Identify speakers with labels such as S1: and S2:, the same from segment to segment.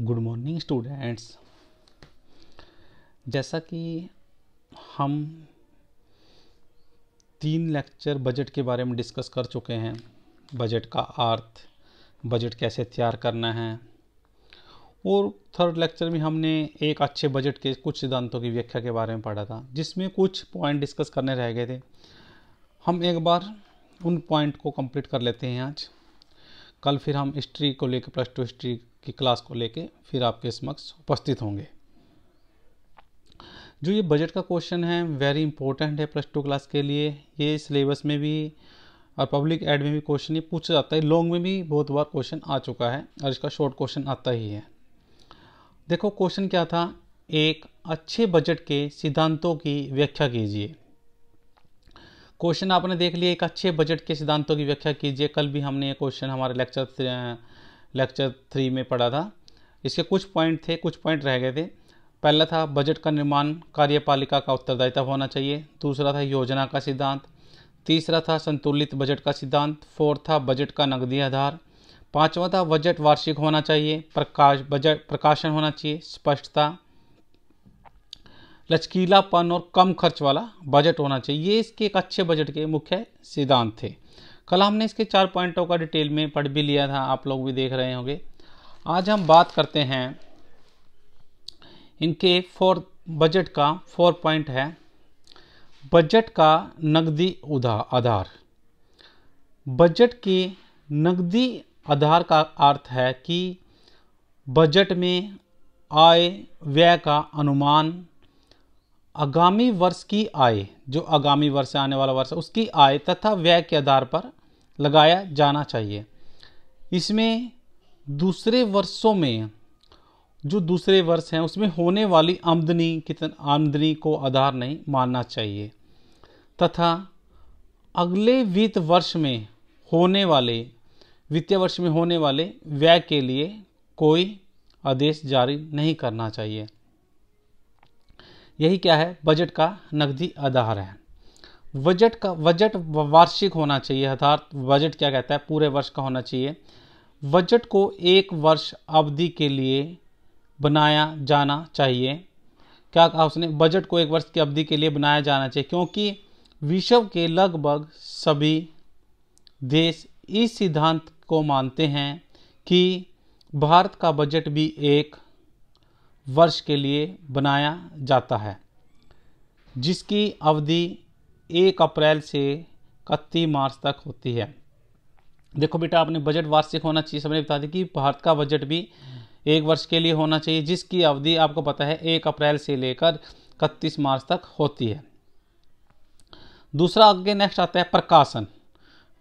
S1: good morning students जैसा कि हम तीन लेक्चर बजट के बारे में डिस्कस कर चुके हैं बजट का अर्थ बजट कैसे तैयार करना है और थर्ड लेक्चर में हमने एक अच्छे बजट के कुछ सिद्धांतों की व्याख्या के बारे में पढ़ा था जिसमें कुछ पॉइंट डिस्कस करने रह गए थे हम एक बार उन पॉइंट को कंप्लीट कर लेते हैं आज कल फिर हम हिस्ट्री को लेकर प्लस टू हिस्ट्री की क्लास को लेकर फिर आपके समक्ष उपस्थित होंगे जो ये बजट का क्वेश्चन है वेरी इंपॉर्टेंट है प्लस टू क्लास के लिए ये सिलेबस में भी और पब्लिक एड में भी क्वेश्चन ये पूछा जाता है लॉन्ग में भी बहुत बार क्वेश्चन आ चुका है और इसका शॉर्ट क्वेश्चन आता ही है देखो क्वेश्चन क्या था एक अच्छे बजट के सिद्धांतों की व्याख्या कीजिए क्वेश्चन आपने देख लिया एक अच्छे बजट के सिद्धांतों की व्याख्या कीजिए कल भी हमने ये क्वेश्चन हमारे लेक्चर लेक्चर थ्री में पढ़ा था इसके कुछ पॉइंट थे कुछ पॉइंट रह गए थे पहला था बजट का निर्माण कार्यपालिका का उत्तरदायित्व होना चाहिए दूसरा था योजना का सिद्धांत तीसरा था संतुलित बजट का सिद्धांत फोर्थ था बजट का नकदी आधार पाँचवा था बजट वार्षिक होना चाहिए प्रकाश बजट प्रकाशन होना चाहिए स्पष्टता लचकीलापन और कम खर्च वाला बजट होना चाहिए ये इसके एक अच्छे बजट के मुख्य सिद्धांत थे कल हमने इसके चार पॉइंटों का डिटेल में पढ़ भी लिया था आप लोग भी देख रहे होंगे आज हम बात करते हैं इनके फोर बजट का फोर पॉइंट है बजट का नकदी उधार आधार बजट के नकदी आधार का अर्थ है कि बजट में आय व्यय का अनुमान आगामी वर्ष की आय जो आगामी वर्ष से आने वाला वर्ष उसकी आय तथा व्यय के आधार पर लगाया जाना चाहिए इसमें दूसरे वर्षों में जो दूसरे वर्ष हैं उसमें होने वाली आमदनी कितना आमदनी को आधार नहीं मानना चाहिए तथा अगले वित्त वर्ष में होने वाले वित्तीय वर्ष में होने वाले व्यय के लिए कोई आदेश जारी नहीं करना चाहिए यही क्या है बजट का नकदी आधार है बजट का बजट वार्षिक होना चाहिए अर्थात बजट क्या कहता है पूरे वर्ष का होना चाहिए बजट को एक वर्ष अवधि के लिए बनाया जाना चाहिए क्या कहा उसने बजट को एक वर्ष की अवधि के लिए बनाया जाना चाहिए क्योंकि विश्व के लगभग सभी देश इस सिद्धांत को मानते हैं कि भारत का बजट भी एक वर्ष के लिए बनाया जाता है जिसकी अवधि एक अप्रैल से इकतीस मार्च तक होती है देखो बेटा आपने बजट वार्षिक होना चाहिए सबने बता दी कि भारत का बजट भी एक वर्ष के लिए होना चाहिए जिसकी अवधि आपको पता है एक अप्रैल से लेकर इकतीस मार्च तक होती है दूसरा आगे नेक्स्ट आता है प्रकाशन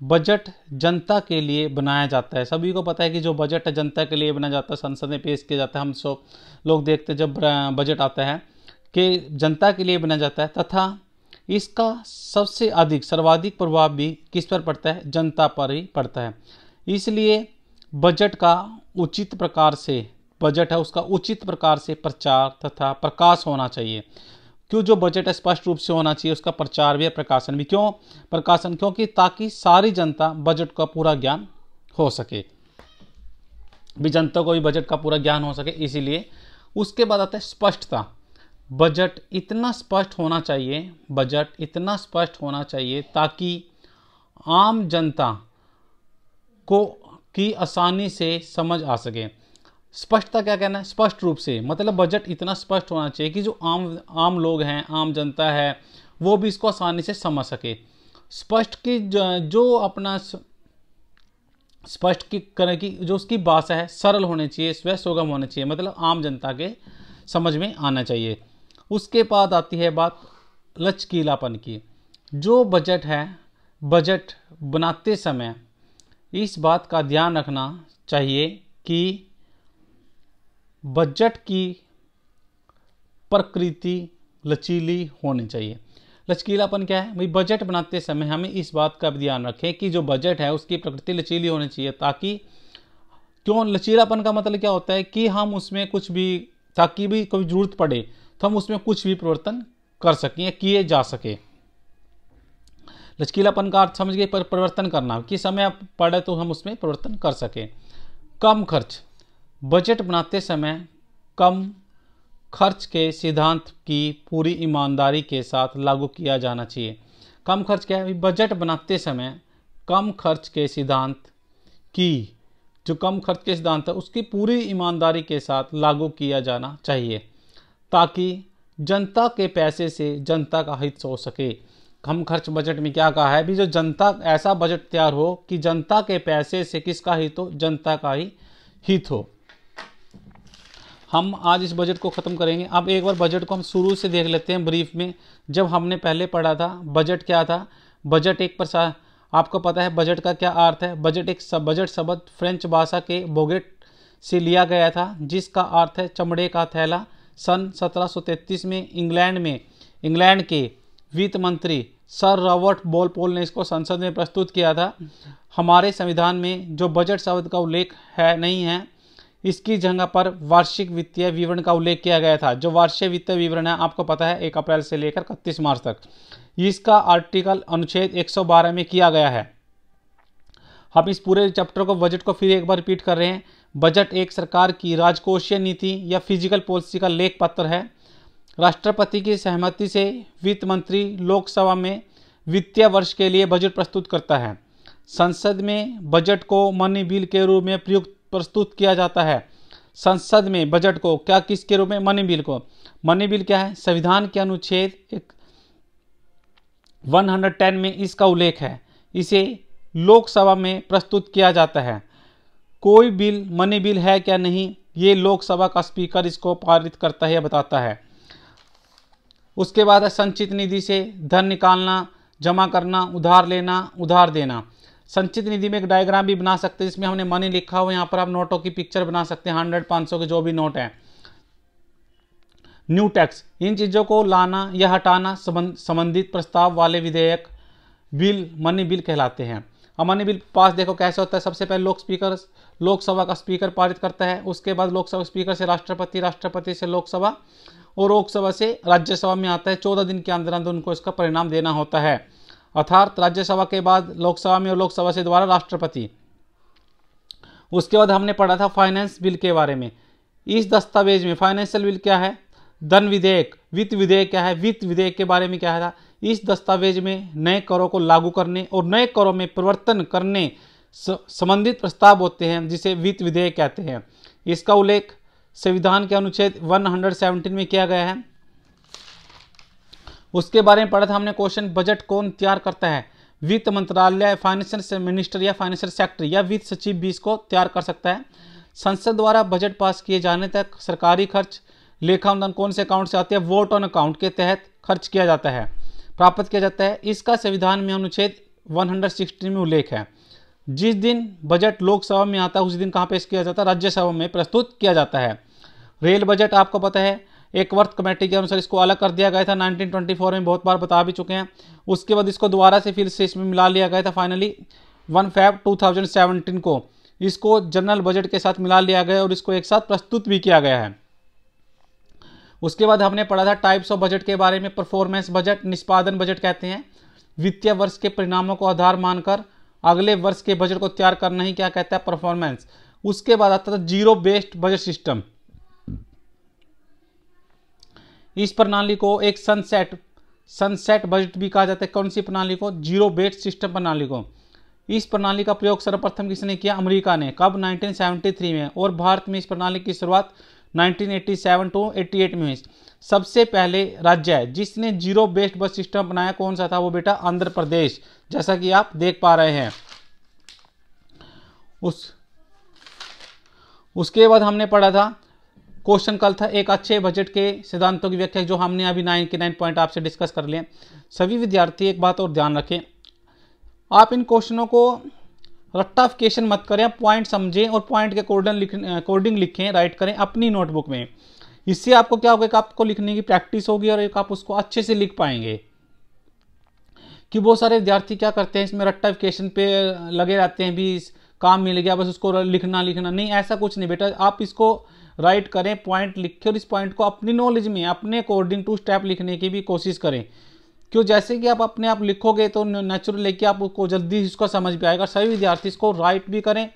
S1: बजट जनता के लिए बनाया जाता है सभी को पता है कि जो बजट है जनता के लिए बनाया जाता है संसद में पेश किया जाता है हम सब लोग देखते जब बजट आता है कि जनता के लिए बनाया जाता है तथा इसका सबसे अधिक सर्वाधिक प्रभाव भी किस पर पड़ता है जनता पर ही पड़ता है इसलिए बजट का उचित प्रकार से बजट है उसका उचित प्रकार से प्रचार तथा प्रकाश होना चाहिए क्यों जो बजट स्पष्ट रूप से होना चाहिए उसका प्रचार भी प्रकाशन भी क्यों प्रकाशन क्योंकि ताकि सारी जनता बजट का पूरा ज्ञान हो सके भी जनता को भी बजट का पूरा ज्ञान हो सके इसीलिए उसके बाद आता है स्पष्टता बजट इतना स्पष्ट होना चाहिए बजट इतना स्पष्ट होना चाहिए ताकि आम जनता को की आसानी से समझ आ सके स्पष्टता क्या कहना है स्पष्ट रूप से मतलब बजट इतना स्पष्ट होना चाहिए कि जो आम आम लोग हैं आम जनता है वो भी इसको आसानी से समझ सके स्पष्ट की जो अपना स्पष्ट की करें कि जो उसकी भाषा है सरल होनी चाहिए स्वयं सुगम होना चाहिए मतलब आम जनता के समझ में आना चाहिए उसके बाद आती है बात लचकीलापन की जो बजट है बजट बनाते समय इस बात का ध्यान रखना चाहिए कि बजट की प्रकृति लचीली होनी चाहिए लचकीलापन क्या है भाई बजट बनाते समय हमें इस बात का भी ध्यान रखें कि जो बजट है उसकी प्रकृति लचीली होनी चाहिए ताकि क्यों लचीलापन का मतलब क्या होता है कि हम उसमें कुछ भी ताकि भी कभी जरूरत पड़े तो हम उसमें कुछ भी परिवर्तन कर सकें या किए जा सके लचकीलापन का अर्थ समझ गए पर परिवर्तन करना कि समय पड़े तो हम उसमें परिवर्तन कर सकें कम खर्च बजट बनाते समय कम खर्च के सिद्धांत की पूरी ईमानदारी के साथ लागू किया जाना चाहिए कम खर्च क्या है बजट बनाते समय कम खर्च के सिद्धांत की जो कम खर्च के सिद्धांत है उसकी पूरी ईमानदारी के साथ लागू किया जाना चाहिए ताकि जनता के पैसे से जनता का हित हो सके कम खर्च बजट में क्या कहा है भी जो जनता ऐसा बजट तैयार हो कि जनता के पैसे से किसका हित हो जनता का ही हित हो हम आज इस बजट को ख़त्म करेंगे अब एक बार बजट को हम शुरू से देख लेते हैं ब्रीफ में जब हमने पहले पढ़ा था बजट क्या था बजट एक प्रसा आपको पता है बजट का क्या अर्थ है बजट एक सब बजट शब्द फ्रेंच भाषा के बोगेट से लिया गया था जिसका अर्थ है चमड़े का थैला सन 1733 में इंग्लैंड में इंग्लैंड के वित्त मंत्री सर रॉबर्ट बोलपोल ने इसको संसद में प्रस्तुत किया था हमारे संविधान में जो बजट शब्द का उल्लेख है नहीं है इसकी जगह पर वार्षिक वित्तीय विवरण का उल्लेख किया गया था जो वार्षिक वित्तीय विवरण है आपको पता है एक अप्रैल से लेकर इकतीस मार्च तक इसका आर्टिकल अनुच्छेद 112 में किया गया है हम इस पूरे चैप्टर को बजट को फिर एक बार रिपीट कर रहे हैं बजट एक सरकार की राजकोषीय नीति या फिजिकल पॉलिसी का लेख पत्र है राष्ट्रपति की सहमति से वित्त मंत्री लोकसभा में वित्तीय वर्ष के लिए बजट प्रस्तुत करता है संसद में बजट को मनी बिल के रूप में प्रयुक्त प्रस्तुत किया जाता है संसद में बजट को क्या किसके रूप में मनी बिल को मनी बिल क्या है संविधान के अनुच्छेद एक 110 में इसका उल्लेख है इसे लोकसभा में प्रस्तुत किया जाता है कोई बिल मनी बिल है क्या नहीं ये लोकसभा का स्पीकर इसको पारित करता है या बताता है उसके बाद है संचित निधि से धन निकालना जमा करना उधार लेना उधार देना संचित निधि में एक डायग्राम भी बना सकते हैं जिसमें हमने मनी लिखा हो यहाँ पर आप नोटों की पिक्चर बना सकते हैं हंड्रेड पाँच के जो भी नोट हैं न्यू टैक्स इन चीज़ों को लाना या हटाना संबंधित प्रस्ताव वाले विधेयक बिल मनी बिल कहलाते हैं अमान्य बिल पास देखो कैसे होता है सबसे पहले लोक स्पीकर लोकसभा का स्पीकर पारित करता है उसके बाद लोकसभा स्पीकर से राष्ट्रपति राष्ट्रपति से लोकसभा और लोकसभा से राज्यसभा में आता है चौदह दिन के अंदर अंदर उनको इसका परिणाम देना होता है अर्थात राज्यसभा के बाद लोकसभा में और लोकसभा से द्वारा राष्ट्रपति उसके बाद हमने पढ़ा था फाइनेंस बिल के बारे में इस दस्तावेज में फाइनेंशियल बिल क्या है धन विधेयक वित्त विधेयक क्या है वित्त विधेयक के बारे में क्या था इस दस्तावेज में नए करों को लागू करने और नए करों में परिवर्तन करने संबंधित प्रस्ताव होते हैं जिसे वित्त विधेयक कहते हैं इसका उल्लेख संविधान के अनुच्छेद 117 में किया गया है उसके बारे में पढ़ा था हमने क्वेश्चन बजट कौन तैयार करता है वित्त मंत्रालय फाइनेंशियल मिनिस्टर या फाइनेंशियल सेक्रेटरी या वित्त सचिव भी इसको तैयार कर सकता है संसद द्वारा बजट पास किए जाने तक सरकारी खर्च लेखा अनुदान कौन से अकाउंट से आते हैं वोट ऑन अकाउंट के तहत खर्च किया जाता है प्राप्त किया जाता है इसका संविधान में अनुच्छेद 116 में उल्लेख है जिस दिन बजट लोकसभा में आता है उस दिन कहाँ पेश किया जाता है राज्यसभा में प्रस्तुत किया जाता है रेल बजट आपको पता है एक वर्थ कमेटी के अनुसार इसको अलग कर दिया गया था 1924 में बहुत बार बता भी चुके हैं उसके बाद इसको दोबारा से फिर से इसमें मिला लिया गया था फाइनली वन थाउजेंड 2017 को इसको जनरल बजट के साथ मिला लिया गया और इसको एक साथ प्रस्तुत भी किया गया है उसके बाद हमने पढ़ा था टाइप्स ऑफ बजट के बारे में परफॉर्मेंस बजट निष्पादन बजट कहते हैं वित्तीय वर्ष के परिणामों को आधार मानकर अगले वर्ष के बजट को तैयार करना ही क्या कहता है परफॉर्मेंस उसके बाद आता था जीरो बेस्ड बजट सिस्टम इस प्रणाली को एक सनसेट सनसेट बजट भी कहा जाता है कौन सी प्रणाली को जीरो बेट सिस्टम प्रणाली को इस प्रणाली का प्रयोग सर्वप्रथम किसने किया अमेरिका ने कब 1973 में और भारत में इस प्रणाली की शुरुआत 1987 टू 88 में हुई सबसे पहले राज्य है जिसने जीरो बेस्ड बस सिस्टम बनाया कौन सा था वो बेटा आंध्र प्रदेश जैसा कि आप देख पा रहे हैं उस उसके बाद हमने पढ़ा था क्वेश्चन कल था एक अच्छे बजट के सिद्धांतों की व्याख्या जो हमने अभी नाइन के नाइन पॉइंट आपसे डिस्कस कर लिए सभी विद्यार्थी एक बात और ध्यान रखें आप इन क्वेश्चनों को रट्टाफिकेशन मत करें पॉइंट समझें और पॉइंट के अकॉर्डिंग अकॉर्डिंग लिखें राइट करें अपनी नोटबुक में इससे आपको क्या होगा कि आपको लिखने की प्रैक्टिस होगी और एक आप उसको अच्छे से लिख पाएंगे कि बहुत सारे विद्यार्थी क्या करते हैं इसमें रट्टाफिकेशन पे लगे रहते हैं भी काम मिल गया बस उसको लिखना लिखना नहीं ऐसा कुछ नहीं बेटा आप इसको राइट करें पॉइंट लिखें और इस पॉइंट को अपनी नॉलेज में अपने अकॉर्डिंग टू स्टेप लिखने की भी कोशिश करें क्यों जैसे कि आप अपने आप लिखोगे तो नेचुरल है कि आपको जल्दी इसको समझ भी आएगा सभी विद्यार्थी इसको राइट भी करें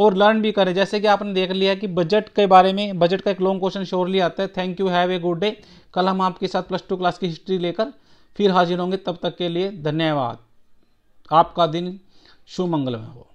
S1: और लर्न भी करें जैसे कि आपने देख लिया कि बजट के बारे में बजट का एक लॉन्ग क्वेश्चन श्योरली आता है thank you have a good day कल हम आपके साथ प्लस टू क्लास की हिस्ट्री लेकर फिर हाजिर होंगे तब तक के लिए धन्यवाद आपका दिन शुभ मंगलमय हो